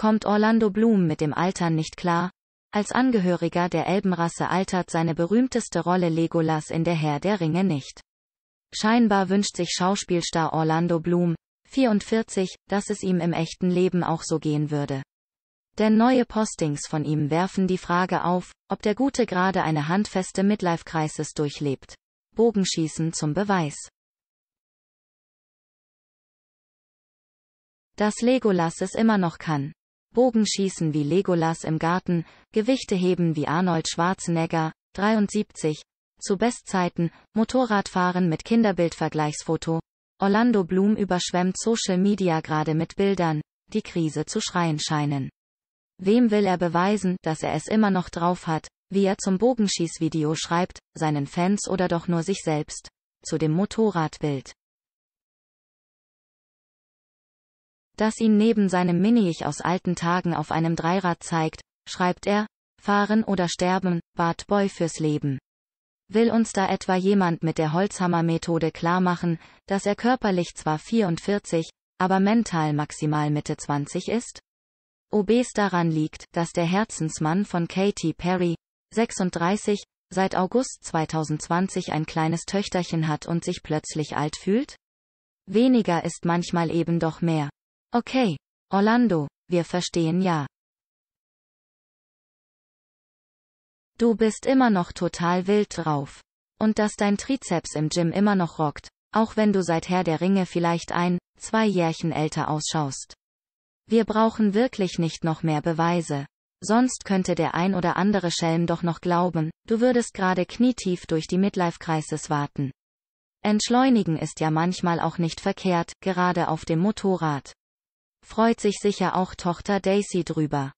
Kommt Orlando Bloom mit dem Altern nicht klar? Als Angehöriger der Elbenrasse altert seine berühmteste Rolle Legolas in Der Herr der Ringe nicht. Scheinbar wünscht sich Schauspielstar Orlando Bloom, 44, dass es ihm im echten Leben auch so gehen würde. Denn neue Postings von ihm werfen die Frage auf, ob der Gute gerade eine handfeste Midlife-Crisis durchlebt. Bogenschießen zum Beweis. Dass Legolas es immer noch kann. Bogenschießen wie Legolas im Garten, Gewichte heben wie Arnold Schwarzenegger, 73, zu Bestzeiten, Motorradfahren mit Kinderbildvergleichsfoto. Orlando Bloom überschwemmt Social Media gerade mit Bildern, die Krise zu schreien scheinen. Wem will er beweisen, dass er es immer noch drauf hat, wie er zum Bogenschießvideo schreibt, seinen Fans oder doch nur sich selbst? Zu dem Motorradbild. das ihn neben seinem Mini-Ich aus alten Tagen auf einem Dreirad zeigt, schreibt er, Fahren oder Sterben, Bart Boy fürs Leben. Will uns da etwa jemand mit der Holzhammermethode klarmachen, dass er körperlich zwar 44, aber mental maximal Mitte 20 ist? Obes daran liegt, dass der Herzensmann von Katy Perry, 36, seit August 2020 ein kleines Töchterchen hat und sich plötzlich alt fühlt? Weniger ist manchmal eben doch mehr. Okay, Orlando, wir verstehen ja. Du bist immer noch total wild drauf. Und dass dein Trizeps im Gym immer noch rockt, auch wenn du seit Herr der Ringe vielleicht ein, zwei Jährchen älter ausschaust. Wir brauchen wirklich nicht noch mehr Beweise. Sonst könnte der ein oder andere Schelm doch noch glauben, du würdest gerade knietief durch die midlife kreises warten. Entschleunigen ist ja manchmal auch nicht verkehrt, gerade auf dem Motorrad freut sich sicher auch Tochter Daisy drüber.